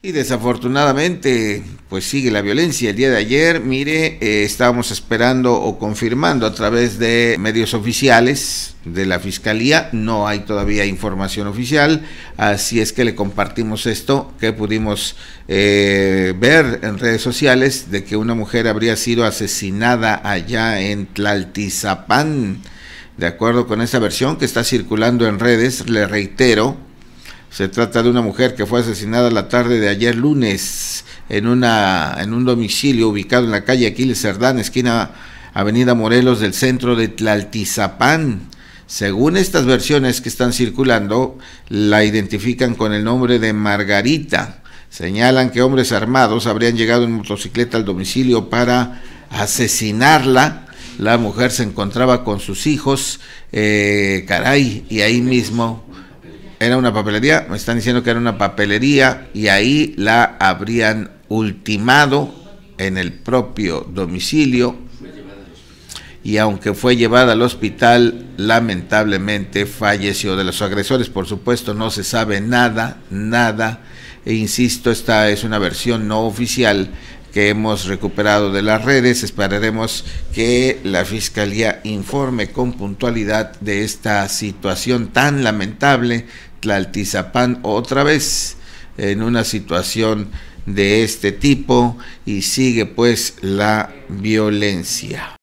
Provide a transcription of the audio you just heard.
Y desafortunadamente, pues sigue la violencia. El día de ayer, mire, eh, estábamos esperando o confirmando a través de medios oficiales de la Fiscalía. No hay todavía información oficial, así es que le compartimos esto que pudimos eh, ver en redes sociales de que una mujer habría sido asesinada allá en Tlaltizapán. De acuerdo con esa versión que está circulando en redes, le reitero, se trata de una mujer que fue asesinada la tarde de ayer lunes en, una, en un domicilio ubicado en la calle Aquiles Cerdán, esquina Avenida Morelos del centro de Tlaltizapán. Según estas versiones que están circulando, la identifican con el nombre de Margarita. Señalan que hombres armados habrían llegado en motocicleta al domicilio para asesinarla. La mujer se encontraba con sus hijos, eh, caray, y ahí mismo era una papelería, me están diciendo que era una papelería y ahí la habrían ultimado en el propio domicilio y aunque fue llevada al hospital, lamentablemente falleció de los agresores. Por supuesto, no se sabe nada, nada. E insisto, esta es una versión no oficial que hemos recuperado de las redes. Esperaremos que la Fiscalía informe con puntualidad de esta situación tan lamentable. Tlaltizapán otra vez en una situación de este tipo y sigue pues la violencia.